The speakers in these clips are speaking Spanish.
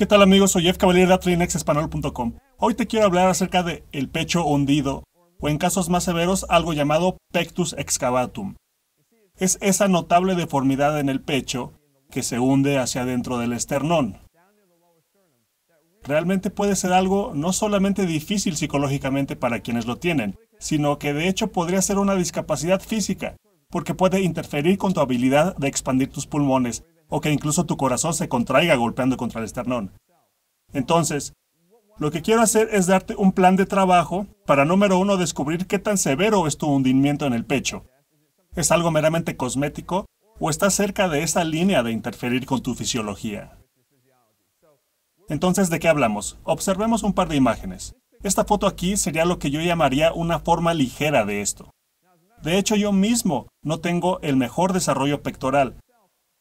¿Qué tal amigos? Soy Jeff Cavalier de AtrinexEspanol.com. Hoy te quiero hablar acerca de el pecho hundido, o en casos más severos, algo llamado pectus excavatum. Es esa notable deformidad en el pecho que se hunde hacia dentro del esternón. Realmente puede ser algo no solamente difícil psicológicamente para quienes lo tienen, sino que de hecho podría ser una discapacidad física, porque puede interferir con tu habilidad de expandir tus pulmones, o que incluso tu corazón se contraiga golpeando contra el esternón. Entonces, lo que quiero hacer es darte un plan de trabajo para, número uno, descubrir qué tan severo es tu hundimiento en el pecho. ¿Es algo meramente cosmético o está cerca de esa línea de interferir con tu fisiología? Entonces, ¿de qué hablamos? Observemos un par de imágenes. Esta foto aquí sería lo que yo llamaría una forma ligera de esto. De hecho, yo mismo no tengo el mejor desarrollo pectoral,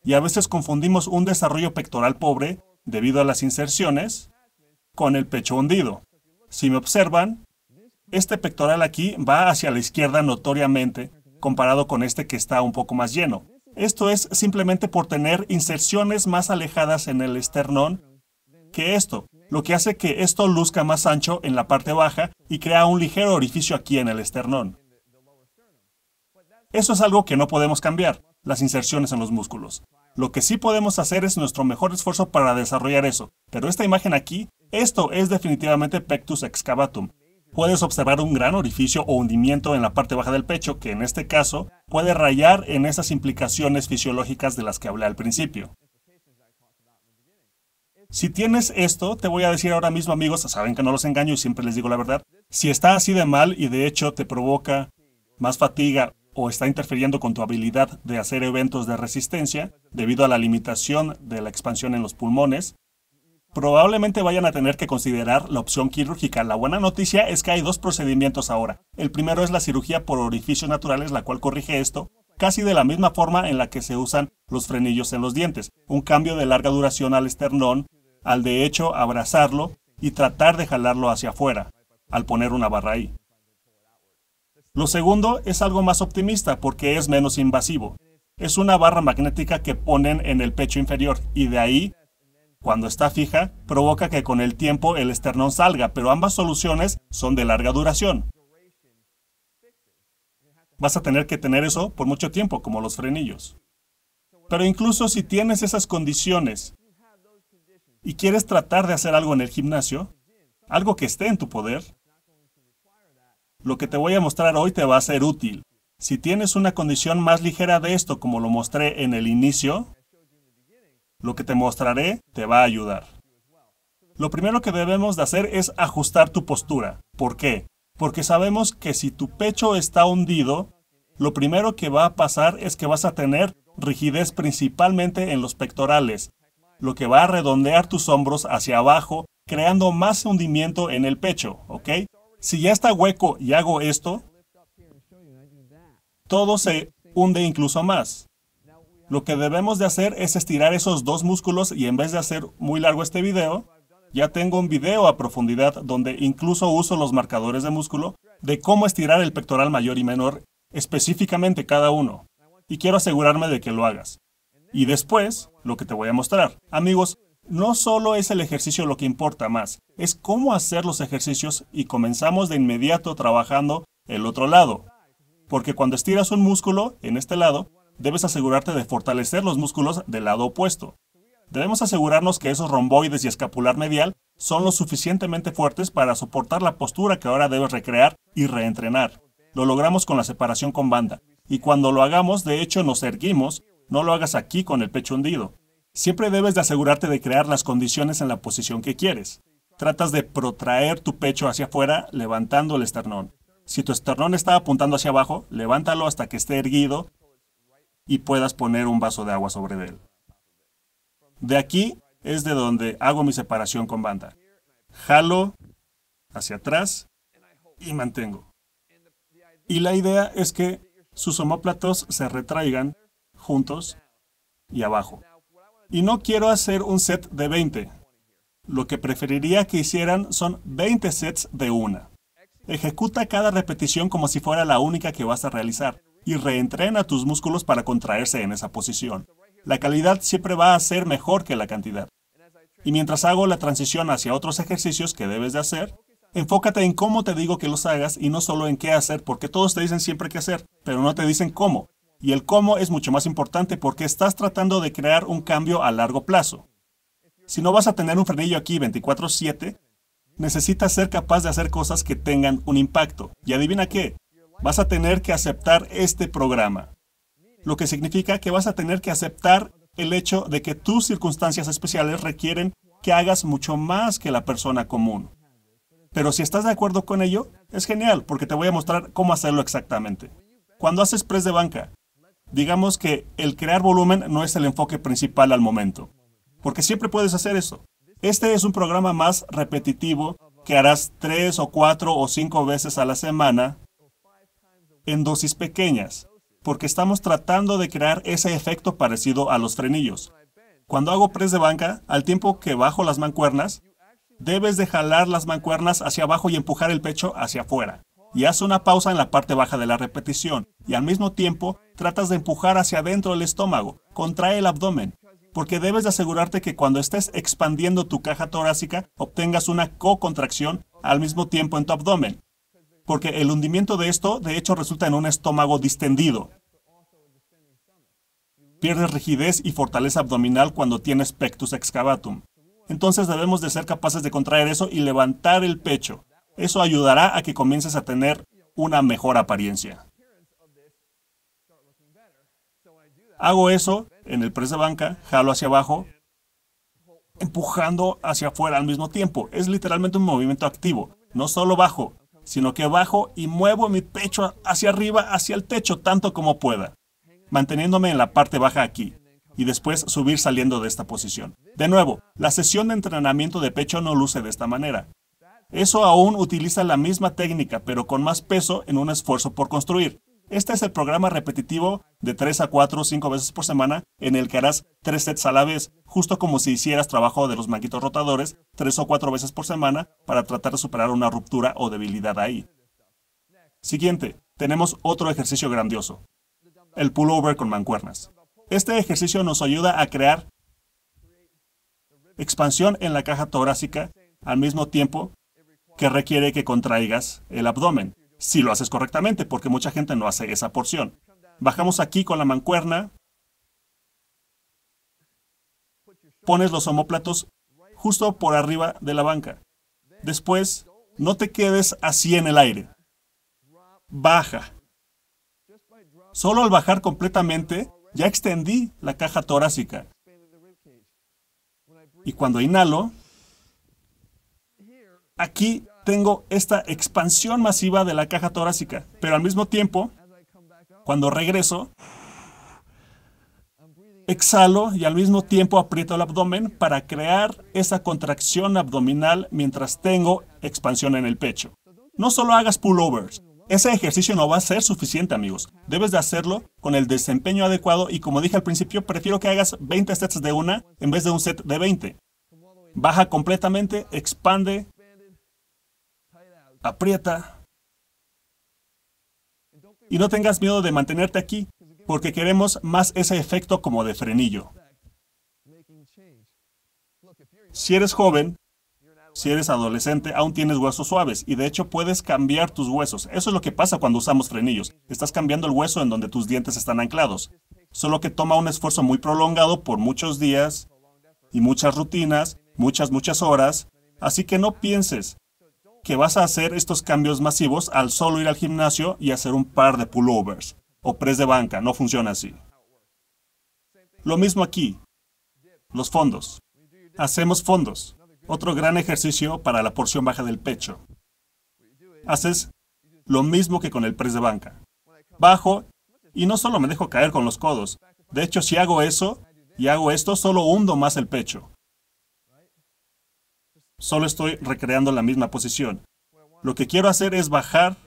y a veces confundimos un desarrollo pectoral pobre, debido a las inserciones, con el pecho hundido. Si me observan, este pectoral aquí va hacia la izquierda notoriamente, comparado con este que está un poco más lleno. Esto es simplemente por tener inserciones más alejadas en el esternón que esto, lo que hace que esto luzca más ancho en la parte baja y crea un ligero orificio aquí en el esternón. Eso es algo que no podemos cambiar, las inserciones en los músculos. Lo que sí podemos hacer es nuestro mejor esfuerzo para desarrollar eso, pero esta imagen aquí, esto es definitivamente Pectus excavatum. Puedes observar un gran orificio o hundimiento en la parte baja del pecho que en este caso puede rayar en esas implicaciones fisiológicas de las que hablé al principio. Si tienes esto, te voy a decir ahora mismo amigos, saben que no los engaño y siempre les digo la verdad, si está así de mal y de hecho te provoca más fatiga o está interfiriendo con tu habilidad de hacer eventos de resistencia debido a la limitación de la expansión en los pulmones, probablemente vayan a tener que considerar la opción quirúrgica. La buena noticia es que hay dos procedimientos ahora. El primero es la cirugía por orificios naturales, la cual corrige esto, casi de la misma forma en la que se usan los frenillos en los dientes, un cambio de larga duración al esternón, al de hecho abrazarlo y tratar de jalarlo hacia afuera, al poner una barra ahí. Lo segundo es algo más optimista porque es menos invasivo. Es una barra magnética que ponen en el pecho inferior y de ahí, cuando está fija, provoca que con el tiempo el esternón salga, pero ambas soluciones son de larga duración. Vas a tener que tener eso por mucho tiempo, como los frenillos. Pero incluso si tienes esas condiciones y quieres tratar de hacer algo en el gimnasio, algo que esté en tu poder, lo que te voy a mostrar hoy te va a ser útil. Si tienes una condición más ligera de esto como lo mostré en el inicio, lo que te mostraré te va a ayudar. Lo primero que debemos de hacer es ajustar tu postura. ¿Por qué? Porque sabemos que si tu pecho está hundido, lo primero que va a pasar es que vas a tener rigidez principalmente en los pectorales, lo que va a redondear tus hombros hacia abajo, creando más hundimiento en el pecho, ¿ok? Si ya está hueco y hago esto, todo se hunde incluso más. Lo que debemos de hacer es estirar esos dos músculos y en vez de hacer muy largo este video, ya tengo un video a profundidad donde incluso uso los marcadores de músculo de cómo estirar el pectoral mayor y menor, específicamente cada uno. Y quiero asegurarme de que lo hagas. Y después, lo que te voy a mostrar. Amigos, no solo es el ejercicio lo que importa más, es cómo hacer los ejercicios y comenzamos de inmediato trabajando el otro lado. Porque cuando estiras un músculo en este lado, debes asegurarte de fortalecer los músculos del lado opuesto. Debemos asegurarnos que esos romboides y escapular medial son lo suficientemente fuertes para soportar la postura que ahora debes recrear y reentrenar. Lo logramos con la separación con banda. Y cuando lo hagamos, de hecho nos erguimos, no lo hagas aquí con el pecho hundido. Siempre debes de asegurarte de crear las condiciones en la posición que quieres. Tratas de protraer tu pecho hacia afuera levantando el esternón. Si tu esternón está apuntando hacia abajo, levántalo hasta que esté erguido y puedas poner un vaso de agua sobre él. De aquí es de donde hago mi separación con banda. Jalo hacia atrás y mantengo. Y la idea es que sus homóplatos se retraigan juntos y abajo. Y no quiero hacer un set de 20. Lo que preferiría que hicieran son 20 sets de una. Ejecuta cada repetición como si fuera la única que vas a realizar y reentrena tus músculos para contraerse en esa posición. La calidad siempre va a ser mejor que la cantidad. Y mientras hago la transición hacia otros ejercicios que debes de hacer, enfócate en cómo te digo que los hagas y no solo en qué hacer, porque todos te dicen siempre qué hacer, pero no te dicen cómo. Y el cómo es mucho más importante porque estás tratando de crear un cambio a largo plazo. Si no vas a tener un frenillo aquí 24/7, necesitas ser capaz de hacer cosas que tengan un impacto. Y adivina qué, vas a tener que aceptar este programa. Lo que significa que vas a tener que aceptar el hecho de que tus circunstancias especiales requieren que hagas mucho más que la persona común. Pero si estás de acuerdo con ello, es genial, porque te voy a mostrar cómo hacerlo exactamente. Cuando haces press de banca, digamos que el crear volumen no es el enfoque principal al momento, porque siempre puedes hacer eso. Este es un programa más repetitivo que harás tres o cuatro o cinco veces a la semana en dosis pequeñas, porque estamos tratando de crear ese efecto parecido a los frenillos. Cuando hago press de banca, al tiempo que bajo las mancuernas, debes de jalar las mancuernas hacia abajo y empujar el pecho hacia afuera y haz una pausa en la parte baja de la repetición, y al mismo tiempo tratas de empujar hacia adentro el estómago, contrae el abdomen, porque debes asegurarte que cuando estés expandiendo tu caja torácica obtengas una cocontracción al mismo tiempo en tu abdomen, porque el hundimiento de esto de hecho resulta en un estómago distendido. Pierdes rigidez y fortaleza abdominal cuando tienes pectus excavatum. Entonces debemos de ser capaces de contraer eso y levantar el pecho. Eso ayudará a que comiences a tener una mejor apariencia. Hago eso en el press de banca, jalo hacia abajo, empujando hacia afuera al mismo tiempo. Es literalmente un movimiento activo. No solo bajo, sino que bajo y muevo mi pecho hacia arriba, hacia el techo, tanto como pueda, manteniéndome en la parte baja aquí, y después subir saliendo de esta posición. De nuevo, la sesión de entrenamiento de pecho no luce de esta manera. Eso aún utiliza la misma técnica, pero con más peso en un esfuerzo por construir. Este es el programa repetitivo de 3 a 4 o 5 veces por semana en el que harás 3 sets a la vez, justo como si hicieras trabajo de los manguitos rotadores 3 o 4 veces por semana para tratar de superar una ruptura o debilidad ahí. Siguiente, tenemos otro ejercicio grandioso, el pullover con mancuernas. Este ejercicio nos ayuda a crear expansión en la caja torácica al mismo tiempo que requiere que contraigas el abdomen, si lo haces correctamente, porque mucha gente no hace esa porción. Bajamos aquí con la mancuerna, pones los homóplatos justo por arriba de la banca. Después, no te quedes así en el aire. Baja. Solo al bajar completamente, ya extendí la caja torácica. Y cuando inhalo, aquí tengo esta expansión masiva de la caja torácica, pero al mismo tiempo, cuando regreso, exhalo y al mismo tiempo aprieto el abdomen para crear esa contracción abdominal mientras tengo expansión en el pecho. No solo hagas pullovers. Ese ejercicio no va a ser suficiente, amigos. Debes de hacerlo con el desempeño adecuado y como dije al principio, prefiero que hagas 20 sets de una en vez de un set de 20. Baja completamente, expande, aprieta. Y no tengas miedo de mantenerte aquí, porque queremos más ese efecto como de frenillo. Si eres joven, si eres adolescente, aún tienes huesos suaves y de hecho puedes cambiar tus huesos. Eso es lo que pasa cuando usamos frenillos. Estás cambiando el hueso en donde tus dientes están anclados. Solo que toma un esfuerzo muy prolongado por muchos días y muchas rutinas, muchas, muchas horas. Así que no pienses, que vas a hacer estos cambios masivos al solo ir al gimnasio y hacer un par de pullovers o press de banca, no funciona así. Lo mismo aquí, los fondos. Hacemos fondos, otro gran ejercicio para la porción baja del pecho. Haces lo mismo que con el press de banca. Bajo y no solo me dejo caer con los codos, de hecho si hago eso y hago esto, solo hundo más el pecho. Solo estoy recreando la misma posición. Lo que quiero hacer es bajar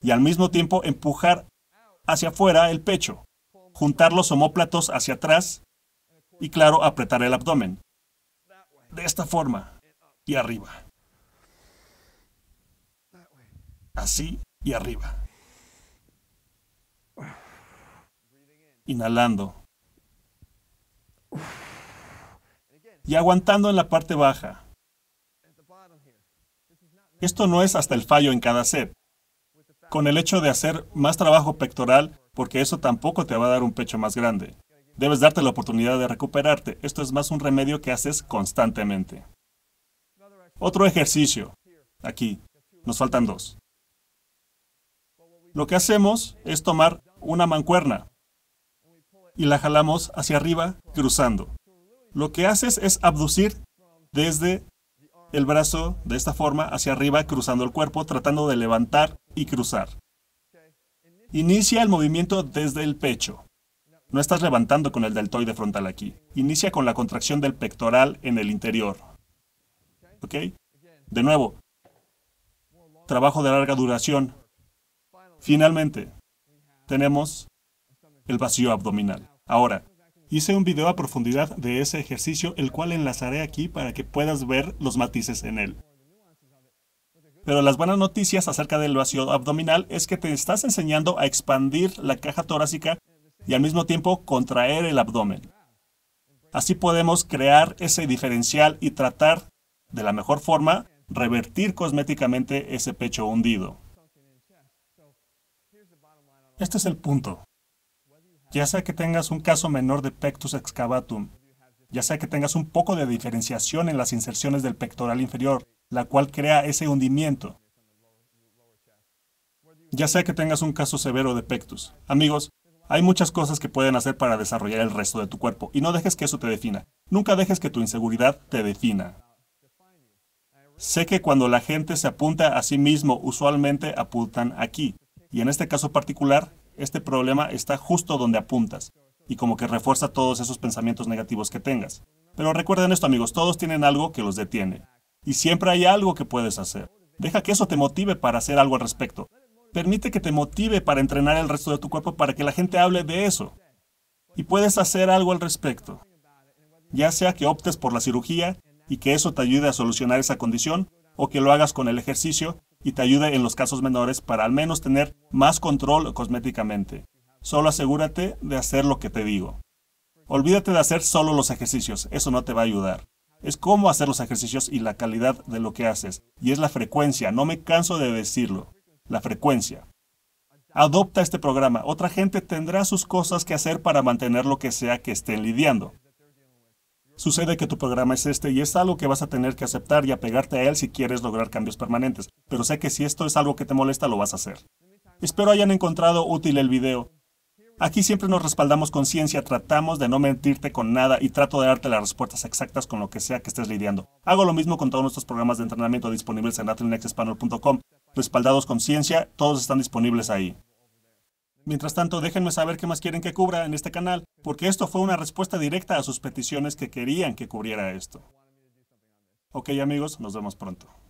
y al mismo tiempo empujar hacia afuera el pecho, juntar los omóplatos hacia atrás y claro, apretar el abdomen. De esta forma y arriba. Así y arriba. Inhalando. Y aguantando en la parte baja. Esto no es hasta el fallo en cada set. Con el hecho de hacer más trabajo pectoral, porque eso tampoco te va a dar un pecho más grande. Debes darte la oportunidad de recuperarte. Esto es más un remedio que haces constantemente. Otro ejercicio. Aquí. Nos faltan dos. Lo que hacemos es tomar una mancuerna y la jalamos hacia arriba cruzando. Lo que haces es abducir desde el brazo de esta forma hacia arriba cruzando el cuerpo, tratando de levantar y cruzar. Inicia el movimiento desde el pecho. No estás levantando con el deltoide frontal aquí. Inicia con la contracción del pectoral en el interior. ¿Ok? De nuevo, trabajo de larga duración. Finalmente, tenemos el vacío abdominal. Ahora, Hice un video a profundidad de ese ejercicio, el cual enlazaré aquí para que puedas ver los matices en él. Pero las buenas noticias acerca del vacío abdominal es que te estás enseñando a expandir la caja torácica y al mismo tiempo contraer el abdomen. Así podemos crear ese diferencial y tratar, de la mejor forma, revertir cosméticamente ese pecho hundido. Este es el punto ya sea que tengas un caso menor de pectus excavatum, ya sea que tengas un poco de diferenciación en las inserciones del pectoral inferior, la cual crea ese hundimiento, ya sea que tengas un caso severo de pectus. Amigos, hay muchas cosas que pueden hacer para desarrollar el resto de tu cuerpo y no dejes que eso te defina. Nunca dejes que tu inseguridad te defina. Sé que cuando la gente se apunta a sí mismo, usualmente apuntan aquí. Y en este caso particular, este problema está justo donde apuntas, y como que refuerza todos esos pensamientos negativos que tengas. Pero recuerden esto amigos, todos tienen algo que los detiene, y siempre hay algo que puedes hacer. Deja que eso te motive para hacer algo al respecto. Permite que te motive para entrenar el resto de tu cuerpo para que la gente hable de eso. Y puedes hacer algo al respecto. Ya sea que optes por la cirugía y que eso te ayude a solucionar esa condición, o que lo hagas con el ejercicio y te ayude en los casos menores para al menos tener más control cosméticamente. Solo asegúrate de hacer lo que te digo. Olvídate de hacer solo los ejercicios, eso no te va a ayudar. Es cómo hacer los ejercicios y la calidad de lo que haces, y es la frecuencia, no me canso de decirlo, la frecuencia. Adopta este programa, otra gente tendrá sus cosas que hacer para mantener lo que sea que estén lidiando. Sucede que tu programa es este y es algo que vas a tener que aceptar y apegarte a él si quieres lograr cambios permanentes, pero sé que si esto es algo que te molesta lo vas a hacer. Espero hayan encontrado útil el video. Aquí siempre nos respaldamos con ciencia, tratamos de no mentirte con nada y trato de darte las respuestas exactas con lo que sea que estés lidiando. Hago lo mismo con todos nuestros programas de entrenamiento disponibles en atlinexespanel.com. Respaldados con ciencia, todos están disponibles ahí. Mientras tanto, déjenme saber qué más quieren que cubra en este canal, porque esto fue una respuesta directa a sus peticiones que querían que cubriera esto. Ok amigos, nos vemos pronto.